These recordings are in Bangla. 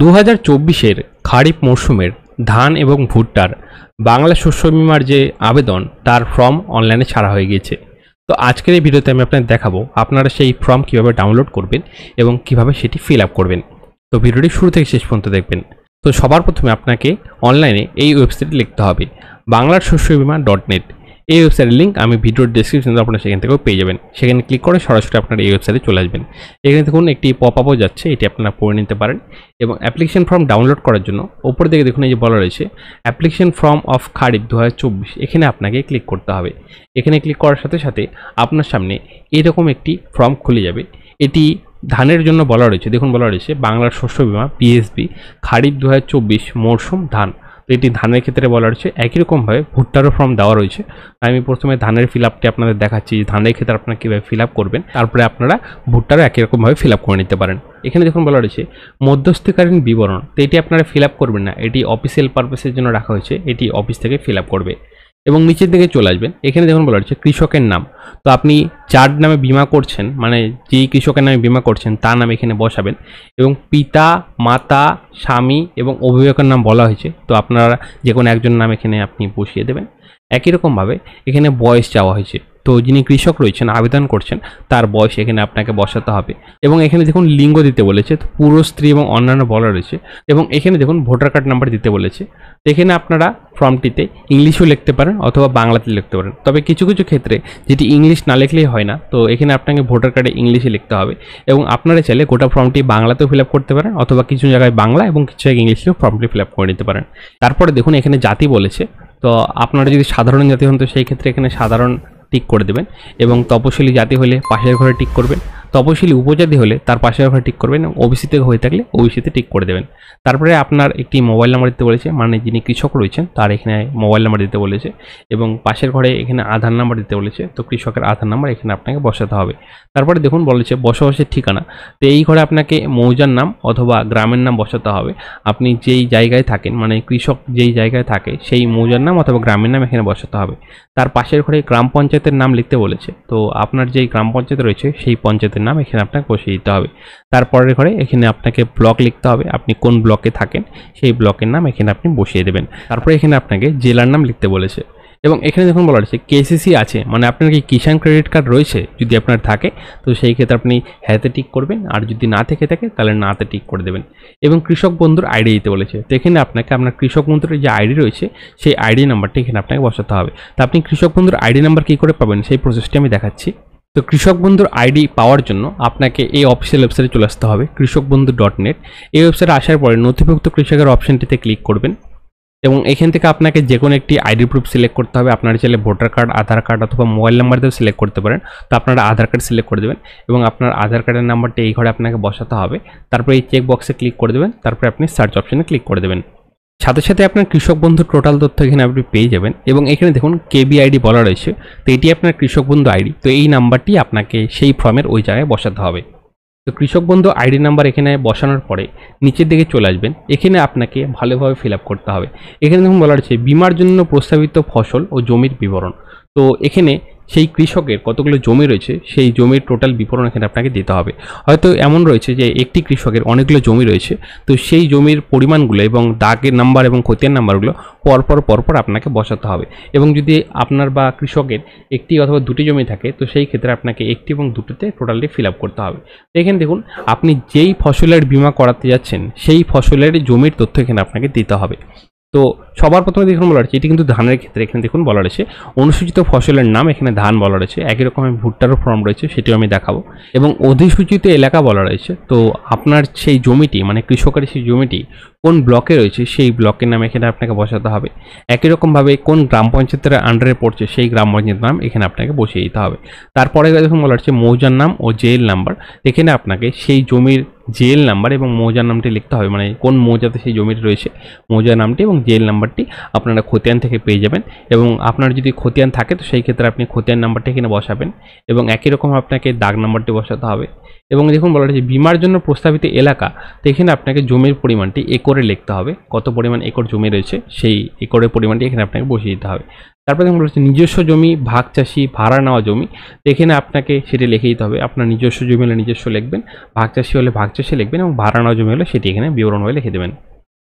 দু হাজার চব্বিশের খারিফ মরশুমের ধান এবং ভুট্টার বাংলা শস্য বিমার যে আবেদন তার ফর্ম অনলাইনে ছাড়া হয়ে গিয়েছে তো আজকের এই ভিডিওতে আমি আপনাদের দেখাবো আপনারা সেই ফর্ম কিভাবে ডাউনলোড করবেন এবং কিভাবে সেটি ফিল আপ করবেন তো ভিডিওটি শুরু থেকে শেষ পর্যন্ত দেখবেন তো সবার প্রথমে আপনাকে অনলাইনে এই ওয়েবসাইটে লিখতে হবে বাংলার শস্য বিমা ডট নেট এই ওয়েবসাইটের লিঙ্ক আমি ভিডিওর ডিসক্রিপশনে আপনারা সেখান থেকেও পেয়ে যাবেন সেখানে ক্লিক করে সরাসরি আপনার এই ওয়েবসাইটে চলে আসবেন এখানে দেখুন একটি পপ আপও যাচ্ছে এটি আপনারা পড়ে নিতে পারেন এবং অ্যাপ্লিকেশন ফর্ম ডাউনলোড করার জন্য ওপরে দিকে দেখুন এই যে বলা রয়েছে অ্যাপ্লিকেশন ফর্ম অফ খারিফ দু এখানে আপনাকে ক্লিক করতে হবে এখানে ক্লিক করার সাথে সাথে আপনার সামনে এরকম একটি ফর্ম খুলে যাবে এটি ধানের জন্য বলা রয়েছে দেখুন বলা রয়েছে বাংলার শস্য বিমা পিএসবি খারিফ দু মরশুম ধান এটি ধানের ক্ষেত্রে বলা রয়েছে একই রকমভাবে ভুট্টারও ফর্ম দেওয়া রয়েছে আমি প্রথমে ধানের ফিল আপটি আপনাদের দেখাচ্ছি যে ধানের ক্ষেত্রে আপনারা কীভাবে ফিল আপ করবেন তারপরে আপনারা ভুট্টারও একই রকমভাবে ফিল আপ করে নিতে পারেন এখানে দেখুন বলা রয়েছে মধ্যস্থকালীন বিবরণ তো এটি আপনারা ফিল আপ করবেন না এটি অফিসিয়াল পারপাসের জন্য রাখা হয়েছে এটি অফিস থেকে ফিল আপ করবে এবং নিচের দিকে চলে আসবেন এখানে দেখুন বলা হচ্ছে কৃষকের নাম তো আপনি চার নামে বিমা করছেন মানে যেই কৃষকের নামে বিমা করছেন তার নাম এখানে বসাবেন এবং পিতা মাতা স্বামী এবং অভিভাবকের নাম বলা হয়েছে তো আপনারা যে কোনো একজন নাম এখানে আপনি বসিয়ে দেবেন একই রকমভাবে এখানে বয়স চাওয়া হয়েছে তো যিনি কৃষক রয়েছেন আবেদন করছেন তার বয়স এখানে আপনাকে বসাতে হবে এবং এখানে দেখুন লিঙ্গ দিতে বলেছে তো পুরো স্ত্রী এবং অন্যান্য বলা রয়েছে এবং এখানে দেখুন ভোটার কার্ড নাম্বার দিতে বলেছে এখানে আপনারা ফর্মটিতে ইংলিশও লিখতে পারেন অথবা বাংলাতে লিখতে পারেন তবে কিছু কিছু ক্ষেত্রে যেটি ইংলিশ না লিখলেই হয় না তো এখানে আপনাকে ভোটার কার্ডে ইংলিশে লিখতে হবে এবং আপনারা চাইলে গোটা ফর্মটি বাংলাতেও ফিল করতে পারেন অথবা কিছু জায়গায় বাংলা এবং কিছু জায়গায় ইংলিশেও ফর্মটি ফিল করে নিতে পারেন তারপরে দেখুন এখানে জাতি বলেছে তো আপনারা যদি সাধারণ জাতি হন তো সেই ক্ষেত্রে এখানে সাধারণ টিক করে দেবেন এবং তপশিলি জাতি হলে পাশের ঘরে টিক করবেন তপশিলি উপজাতি হলে তার পাশের ঘরে ঠিক করবেন এবং ওবিসিতে হয়ে থাকলে ওবিসিতে ঠিক করে দেবেন তারপরে আপনার একটি মোবাইল নাম্বার দিতে বলেছে মানে যিনি কৃষক রয়েছেন তার এখানে মোবাইল নাম্বার দিতে বলেছে এবং পাশের ঘরে এখানে আধার নাম্বার দিতে বলেছে তো কৃষকের আধার নাম্বার এখানে আপনাকে বসাতে হবে তারপরে দেখুন বলেছে বসবাসের ঠিকানা তো এই ঘরে আপনাকে মৌজার নাম অথবা গ্রামের নাম বসাতে হবে আপনি যেই জায়গায় থাকেন মানে কৃষক যেই জায়গায় থাকে সেই মৌজার নাম অথবা গ্রামের নাম এখানে বসাতে হবে তার পাশের ঘরে গ্রাম পঞ্চায়েতের নাম লিখতে বলেছে তো আপনার যেই গ্রাম পঞ্চায়েত রয়েছে সেই পঞ্চায়েত আপনাদের নাম এখানে আপনাকে বসিয়ে দিতে হবে তারপরের ঘরে এখানে আপনাকে ব্লক লিখতে হবে আপনি কোন ব্লকে থাকেন সেই ব্লকের নাম এখানে আপনি বসিয়ে দেবেন তারপরে এখানে আপনাকে জেলার নাম লিখতে বলেছে এবং এখানে যখন বলা হয়েছে কেসিসি আছে মানে আপনার কি কিষাণ ক্রেডিট কার্ড রয়েছে যদি আপনার থাকে তো সেই ক্ষেত্রে আপনি হ্যাঁতে টিক করবেন আর যদি না থেকে থাকে তাহলে নাতে টিক করে দেবেন এবং কৃষক বন্ধুর আইডি দিতে বলেছে তো এখানে আপনাকে আপনার কৃষক বন্ধুর যে আইডি রয়েছে সেই আইডি নাম্বারটি এখানে আপনাকে বসাতে হবে তো আপনি কৃষক বন্ধুর আইডি নাম্বার কী করে পাবেন সেই প্রসেসটি আমি দেখাচ্ছি তো কৃষক বন্ধুর আইডি পাওয়ার জন্য আপনাকে এই অফিসিয়াল ওয়েবসাইটে চলে আসতে হবে কৃষক বন্ধু ডট নেট এই ওয়েবসাইটে আসার পরে নথিভুক্ত কৃষকের অপশানটিতে ক্লিক করবেন এবং এখান থেকে আপনাকে যে কোনো একটি আইডি প্রুফ সিলেক্ট করতে হবে আপনার চাইলে ভোটার কার্ড আধার কার্ড অথবা মোবাইল নাম্বার দিয়েও সিলেক্ট করতে পারেন তো আপনারা আধার কার্ড সিলেক্ট করে দেবেন এবং আপনার আধার কার্ডের নাম্বারটি এই ঘরে আপনাকে বসাতে হবে তারপরে এই চেক বক্সে ক্লিক করে দেবেন তারপরে আপনি সার্চ অপশানে ক্লিক করে দেবেন সাথে সাথে আপনার কৃষক বন্ধু টোটাল তথ্য এখানে আপনি পেয়ে যাবেন এবং এখানে দেখুন কেবি আইডি বলা রয়েছে তো এটি আপনার কৃষক বন্ধু আইডি তো এই নাম্বারটি আপনাকে সেই ফর্মের ওই জায়গায় বসাতে হবে তো কৃষক বন্ধু আইডি নাম্বার এখানে বসানোর পরে নিচের দিকে চলে আসবেন এখানে আপনাকে ভালোভাবে ফিল করতে হবে এখানে দেখুন বলা রয়েছে বিমার জন্য প্রস্তাবিত ফসল ও জমির বিবরণ তো এখানে সেই কৃষকের কতগুলো জমি রয়েছে সেই জমির টোটাল বিবরণ এখানে আপনাকে দিতে হবে হয়তো এমন রয়েছে যে একটি কৃষকের অনেকগুলো জমি রয়েছে তো সেই জমির পরিমাণগুলো এবং দাগের নাম্বার এবং ক্ষতির নাম্বারগুলো পরপর পরপর আপনাকে বসাতে হবে এবং যদি আপনার বা কৃষকের একটি অথবা দুটি জমি থাকে তো সেই ক্ষেত্রে আপনাকে একটি এবং দুটোতে টোটালটি ফিল আপ করতে হবে এখানে দেখুন আপনি যেই ফসলের বীমা করাতে যাচ্ছেন সেই ফসলের জমির তথ্য এখানে আপনাকে দিতে হবে তো সবার প্রথমে দেখুন বলা রয়েছে এটি কিন্তু ধানের ক্ষেত্রে এখানে দেখুন বলা রয়েছে অনুসূচিত ফসলের নাম এখানে ধান বলা রয়েছে একই রকম আমি ভুট্টারও ফর্ম রয়েছে সেটিও আমি দেখাবো এবং অধিসূচিত এলাকা বলা রয়েছে তো আপনার সেই জমিটি মানে কৃষকের সেই জমিটি কোন ব্লকে রয়েছে সেই ব্লকের নাম এখানে আপনাকে বসাতে হবে একই রকমভাবে কোন গ্রাম পঞ্চায়েতের আন্ডারে পড়ছে সেই গ্রাম পঞ্চায়েতের নাম এখানে আপনাকে বসিয়ে দিতে হবে তারপরে দেখুন বলা হচ্ছে মৌজার নাম ও জেল নাম্বার এখানে আপনাকে সেই জমির জেল নাম্বার এবং মৌজার নামটি লিখতে হবে মানে কোন মৌজাতে সেই জমিটি রয়েছে মৌজার নামটি এবং জেল নাম্বারটি আপনারা খতিয়ান থেকে পেয়ে যাবেন এবং আপনার যদি খতিয়ান থাকে তো সেই ক্ষেত্রে আপনি খতিয়ান নাম্বারটি এখানে বসাবেন এবং একই রকম আপনাকে দাগ নাম্বারটি বসাতে হবে এবং দেখুন বলা রয়েছে বিমার জন্য প্রস্তাবিত এলাকা তো এখানে আপনাকে জমির পরিমাণটি একরে লিখতে হবে কত পরিমাণ একর জমি রয়েছে সেই একরের পরিমাণটি এখানে আপনাকে বসিয়ে দিতে হবে তারপরে দেখুন বলছে নিজস্ব জমি ভাগ চাষি ভাড়া নেওয়া জমি এখানে আপনাকে সেটি লিখে দিতে হবে আপনার নিজস্ব জমি হলে নিজস্ব লিখবেন ভাগ চাষি হলে ভাগ চাষি লিখবেন এবং ভাড়া নেওয়া জমি হলে সেটি এখানে বিবরণ হয়ে লিখে দেবেন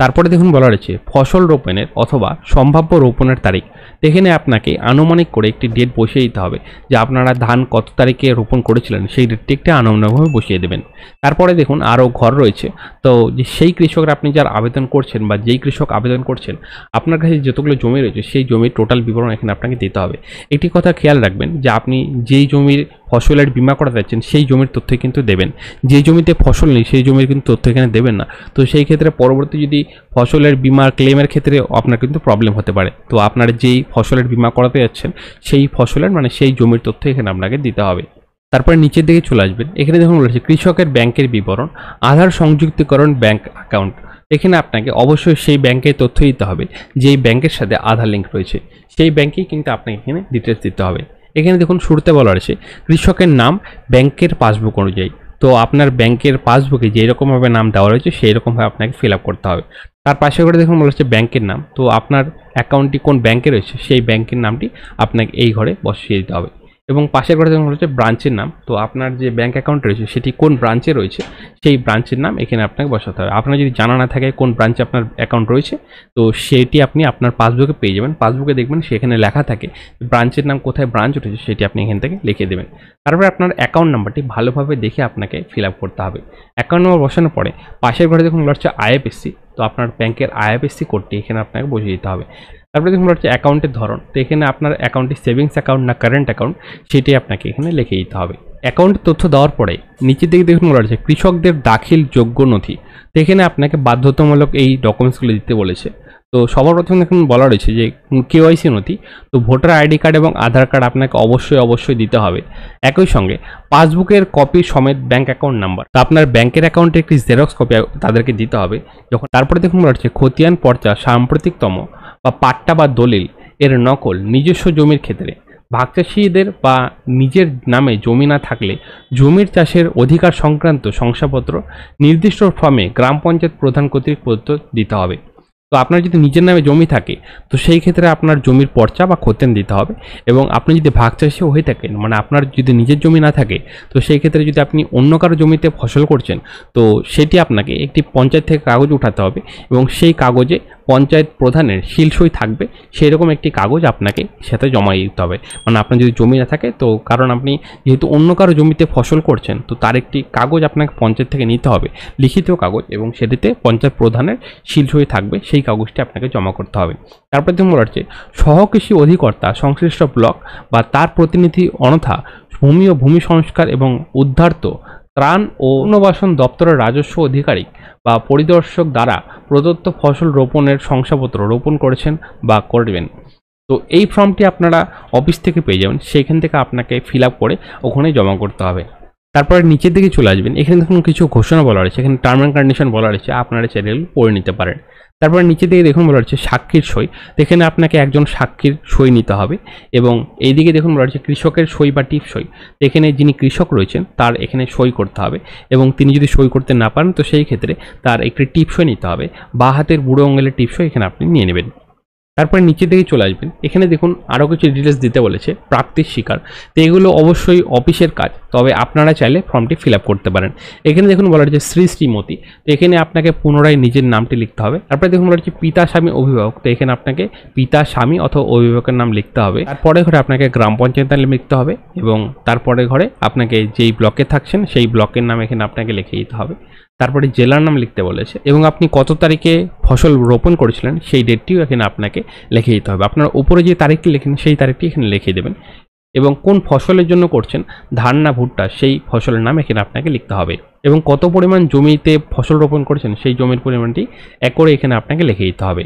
তারপরে দেখুন বলা রয়েছে ফসল রোপণের অথবা সম্ভাব্য রোপণের তারিখ এখানে আপনাকে আনুমানিক করে একটি ডেট বসিয়ে দিতে হবে যে আপনারা ধান কত তারিখে রোপণ করেছিলেন সেই ডেটটি একটি আনুমানিকভাবে বসিয়ে দেবেন তারপরে দেখুন আরও ঘর রয়েছে তো যে সেই কৃষকরা আপনি যার আবেদন করছেন বা যেই কৃষক আবেদন করছেন আপনার কাছে যতগুলো জমি রয়েছে সেই জমির টোটাল বিবরণ এখানে আপনাকে দিতে হবে একটি কথা খেয়াল রাখবেন যে আপনি যেই জমির ফসলের বিমা করা যাচ্ছেন সেই জমির তথ্য কিন্তু দেবেন যে জমিতে ফসল নেই সেই জমির কিন্তু তথ্য এখানে দেবেন না তো সেই ক্ষেত্রে পরবর্তী যদি ফসলের বিমার ক্লেমের ক্ষেত্রে আপনার কিন্তু প্রবলেম হতে পারে তো আপনার যেই ফসলের বিমা করাতে যাচ্ছেন সেই ফসলের মানে সেই জমির তথ্য এখানে আপনাকে দিতে হবে তারপরে নিচের দিকে চলে আসবেন এখানে দেখুন বলেছে কৃষকের ব্যাংকের বিবরণ আধার সংযুক্তিকরণ ব্যাংক অ্যাকাউন্ট এখানে আপনাকে অবশ্যই সেই ব্যাংকের তথ্য দিতে হবে যেই ব্যাংকের সাথে আধার লিঙ্ক রয়েছে সেই ব্যাংকেই কিন্তু আপনাকে এখানে ডিটেলস দিতে হবে এখানে দেখুন শুরুতে বলা রয়েছে কৃষকের নাম ব্যাংকের পাসবুক অনুযায়ী তো আপনার ব্যাংকের পাসবুকে রকমভাবে নাম দেওয়া রয়েছে সেই রকমভাবে আপনাকে ফিল আপ করতে হবে তার পাশে ঘরে দেখুন বলা হচ্ছে ব্যাংকের নাম তো আপনার অ্যাকাউন্টটি কোন ব্যাংকে রয়েছে সেই ব্যাংকের নামটি আপনাকে এই ঘরে বসিয়ে দিতে হবে এবং পাশের ঘরে যখন রয়েছে ব্রাঞ্চের নাম তো আপনার যে ব্যাঙ্ক অ্যাকাউন্ট রয়েছে সেটি কোন ব্রাঞ্চে রয়েছে সেই ব্রাঞ্চের নাম এখানে আপনাকে বসাতে হবে আপনার যদি জানা না থাকে কোন ব্রাঞ্চে আপনার অ্যাকাউন্ট রয়েছে তো সেটি আপনি আপনার পাসবুকে পেয়ে যাবেন পাসবুকে দেখবেন সেখানে লেখা থাকে ব্রাঞ্চের নাম কোথায় ব্রাঞ্চ উঠেছে সেটি আপনি এখান থেকে লিখে দেবেন তারপরে আপনার অ্যাকাউন্ট নাম্বারটি ভালোভাবে দেখে আপনাকে ফিল আপ করতে হবে অ্যাকাউন্ট নাম্বার বসানোর পরে পাশের ঘরে যখন লড়ছে আইএফএসসি তো আপনার ব্যাংকের আইএফএসসি কোডটি এখানে আপনাকে বসিয়ে দিতে হবে তারপরে দেখুন হচ্ছে অ্যাকাউন্টের ধরন তো এখানে আপনার অ্যাকাউন্টটি সেভিংস অ্যাকাউন্ট না কারেন্ট অ্যাকাউন্ট সেটি আপনাকে এখানে লিখে দিতে হবে অ্যাকাউন্ট তথ্য দেওয়ার পরে নিচের দিকে দেখুন বলা হচ্ছে কৃষকদের দাখিল যোগ্য নথি তো এখানে আপনাকে বাধ্যতামূলক এই ডকুমেন্টসগুলো দিতে বলেছে তো সবার প্রথমে এখন বলা রয়েছে যে কেওয়াইসি নথি তো ভোটার আইডি কার্ড এবং আধার কার্ড আপনাকে অবশ্যই অবশ্যই দিতে হবে একই সঙ্গে পাসবুকের কপি সমেত ব্যাঙ্ক অ্যাকাউন্ট নাম্বার তো আপনার ব্যাংকের অ্যাকাউন্টে একটি জেরক্স কপি তাদেরকে দিতে হবে যখন তারপরে দেখুন বলা হচ্ছে খতিয়ান পর্চা সাম্প্রতিকতম বা পাট্টা বা দলিল এর নকল নিজস্ব জমির ক্ষেত্রে ভাগচাষীদের বা নিজের নামে জমি না থাকলে জমির চাষের অধিকার সংক্রান্ত শংসাপত্র নির্দিষ্ট ফর্মে গ্রাম পঞ্চায়েত প্রধান কর্তৃক প্রদত্ত দিতে হবে তো আপনার যদি নিজের নামে জমি থাকে তো সেই ক্ষেত্রে আপনার জমির পর্চা বা খতেন দিতে হবে এবং আপনি যদি ভাগ চাষি হয়ে থাকেন মানে আপনার যদি নিজের জমি না থাকে তো সেই ক্ষেত্রে যদি আপনি অন্য কারো জমিতে ফসল করছেন তো সেটি আপনাকে একটি পঞ্চায়েত থেকে কাগজ উঠাতে হবে এবং সেই কাগজে পঞ্চায়েত প্রধানের শিলসই থাকবে সেই রকম একটি কাগজ আপনাকে সাথে জমা দিতে হবে মানে আপনার যদি জমি না থাকে তো কারণ আপনি যেহেতু অন্য কারো জমিতে ফসল করছেন তো তার একটি কাগজ আপনাকে পঞ্চায়েত থেকে নিতে হবে লিখিত কাগজ এবং সেটিতে পঞ্চায়েত প্রধানের শিলসই থাকবে সেই কাগজটি আপনাকে জমা করতে হবে তারপরে নম্বর হচ্ছে সহকৃষি অধিকর্তা সংশ্লিষ্ট ব্লক বা তার প্রতিনিধি অনথা ভূমি ও ভূমি সংস্কার এবং উদ্ধার্ত ত্রাণ ও পুনর্বাসন দপ্তরের রাজস্ব আধিকারিক বা পরিদর্শক দ্বারা প্রদত্ত ফসল রোপণের শংসাপত্র রোপণ করেছেন বা করবেন তো এই ফর্মটি আপনারা অফিস থেকে পেয়ে যাবেন সেইখান থেকে আপনাকে ফিল করে ওখানে জমা করতে হবে তারপরে নিচের দিকে চলে আসবেন এখানে দেখুন কিছু ঘোষণা বলা রয়েছে এখানে টার্ম অ্যান্ড কন্ডিশন বলা রয়েছে আপনারা চ্যানেল পড়ে নিতে পারেন তারপর নিচে দিকে দেখুন বলা হচ্ছে সাক্ষীর সই এখানে আপনাকে একজন সাক্ষীর সই নিতে হবে এবং দিকে দেখুন বলা হচ্ছে কৃষকের সই বা টিপ সই এখানে যিনি কৃষক রয়েছেন তার এখানে সই করতে হবে এবং তিনি যদি সই করতে না পারেন তো সেই ক্ষেত্রে তার একটি টিপ সই নিতে হবে বা হাতের বুড়ো অঙ্গেলের টিপ সই এখানে আপনি নিয়ে নেবেন তারপরে নিচে দিকে চলে আসবেন এখানে দেখুন আরও কিছু ডিটেলস দিতে বলেছে প্রাপ্তির শিকার তো এগুলো অবশ্যই অফিসের কাজ তবে আপনারা চাইলে ফর্মটি ফিল করতে পারেন এখানে দেখুন বলা হচ্ছে শ্রী শ্রীমতী তো এখানে আপনাকে পুনরায় নিজের নামটি লিখতে হবে তারপরে দেখুন বলা হচ্ছে পিতা স্বামী অভিভাবক তো এখানে আপনাকে পিতা স্বামী অথবা অভিভাবকের নাম লিখতে হবে তারপরে ঘরে আপনাকে গ্রাম পঞ্চায়েত নাম লিখতে হবে এবং তারপরে ঘরে আপনাকে যেই ব্লকে থাকছেন সেই ব্লকের নাম এখানে আপনাকে লিখে দিতে হবে তারপরে জেলার নাম লিখতে বলেছে এবং আপনি কত তারিখে ফসল রোপণ করেছিলেন সেই ডেটটিও এখানে আপনাকে লিখে দিতে হবে আপনার উপরে যে তারিখটি লেখেন সেই তারিখটি এখানে লিখে দেবেন এবং কোন ফসলের জন্য করছেন ধান না ভুট্টা সেই ফসলের নাম এখানে আপনাকে লিখতে হবে এবং কত পরিমাণ জমিতে ফসল রোপণ করেছেন সেই জমির পরিমাণটি একরে এখানে আপনাকে লিখে দিতে হবে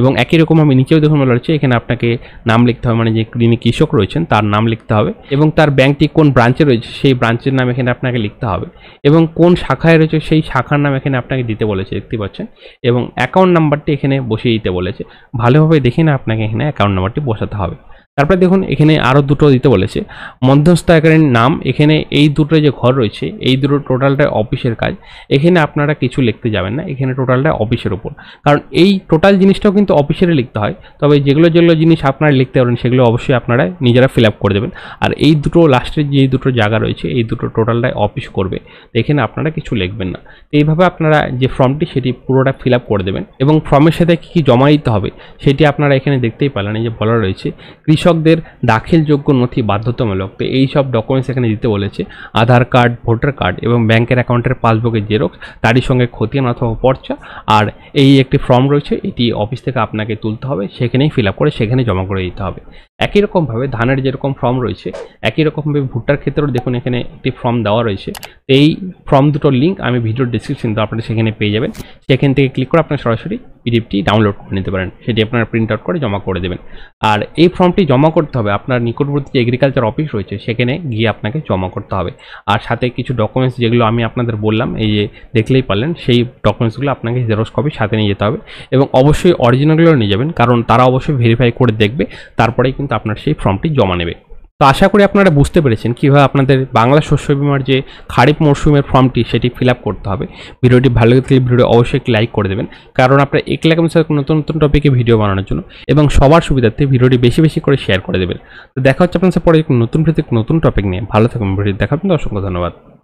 এবং একই রকম আমি নিচেও দেখুন বলা রয়েছে এখানে আপনাকে নাম লিখতে হবে মানে যে যিনি কৃষক রয়েছেন তার নাম লিখতে হবে এবং তার ব্যাংকটি কোন ব্রাঞ্চে রয়েছে সেই ব্রাঞ্চের নাম এখানে আপনাকে লিখতে হবে এবং কোন শাখায় রয়েছে সেই শাখার নাম এখানে আপনাকে দিতে বলেছে দেখতে পাচ্ছেন এবং অ্যাকাউন্ট নাম্বারটি এখানে বসিয়ে দিতে বলেছে ভালোভাবে দেখে না আপনাকে এখানে অ্যাকাউন্ট নাম্বারটি বসাতে হবে তারপরে দেখুন এখানে আরও দুটো দিতে বলেছে মধ্যস্থ আকারের নাম এখানে এই দুটো যে ঘর রয়েছে এই দুটো টোটালটা অফিসের কাজ এখানে আপনারা কিছু লিখতে যাবেন না এখানে টোটালটা অফিসের উপর কারণ এই টোটাল জিনিসটাও কিন্তু অফিসের লিখতে হয় তবে যেগুলো যেগুলো জিনিস আপনারা লিখতে পারেন সেগুলো অবশ্যই আপনারা নিজেরা ফিল করে দেবেন আর এই দুটো লাস্টের যে দুটো জায়গা রয়েছে এই দুটো টোটালটাই অফিস করবে এখানে আপনারা কিছু লিখবেন না এইভাবে আপনারা যে ফর্মটি সেটি পুরোটা ফিল করে দেবেন এবং ফর্মের সাথে কী কী জমা দিতে হবে সেটি আপনারা এখানে দেখতেই পারলেন এই যে বলা রয়েছে কৃষক কৃষকদের দাখিলযোগ্য নথি বাধ্যতামূলক তো এই সব ডকুমেন্টস এখানে দিতে বলেছে আধার কার্ড ভোটার কার্ড এবং ব্যাংকের অ্যাকাউন্টের পাসবুকের জেরক্স তারই সঙ্গে খতিয়ান অথবা পর্চা আর এই একটি ফর্ম রয়েছে এটি অফিস থেকে আপনাকে তুলতে হবে সেখানেই ফিল করে সেখানে জমা করে দিতে হবে একই রকমভাবে ধানের যেরকম ফর্ম রয়েছে একই রকমভাবে ভুট্টার ক্ষেত্রেও দেখুন এখানে একটি ফর্ম দেওয়া রয়েছে এই ফর্ম দুটোর লিঙ্ক আমি ভিডিওর ডিসক্রিপশন তো আপনারা সেখানে পেয়ে যাবেন সেখান থেকে ক্লিক করে আপনারা সরাসরি পিডিএফটি ডাউনলোড করে নিতে পারেন সেটি আপনারা প্রিন্ট আউট করে জমা করে দেবেন আর এই ফর্মটি জমা করতে হবে আপনার নিকটবর্তী যে এগ্রিকালচার অফিস রয়েছে সেখানে গিয়ে আপনাকে জমা করতে হবে আর সাথে কিছু ডকুমেন্টস যেগুলো আমি আপনাদের বললাম এই যে দেখলেই পারলেন সেই ডকুমেন্টসগুলো আপনাকে জেরক্স কপি সাথে নিয়ে যেতে হবে এবং অবশ্যই অরিজিনালগুলো নিয়ে যাবেন কারণ তারা অবশ্যই ভেরিফাই করে দেখবে তারপরেই কিন্তু কিন্তু আপনার সেই ফর্মটি জমা নেবে তো আশা করি আপনারা বুঝতে পেরেছেন কীভাবে আপনাদের বাংলা শস্য বিমার যে খারিফ মরশুমের ফর্মটি সেটি ফিল আপ করতে হবে ভিডিওটি ভালো লাগে থাকলে ভিডিওটি অবশ্যই লাইক করে দেবেন কারণ আপনারা এক লাখ নতুন নতুন টপিকে ভিডিও বানানোর জন্য এবং সবার সুবিধার্থে ভিডিওটি বেশি বেশি করে শেয়ার করে দেবেন তো দেখা হচ্ছে আপনার পরে নতুন ভিত্তিক নতুন টপিক নিয়ে ভালো থাকুন ভিডিও দেখাবেন অসংখ্য ধন্যবাদ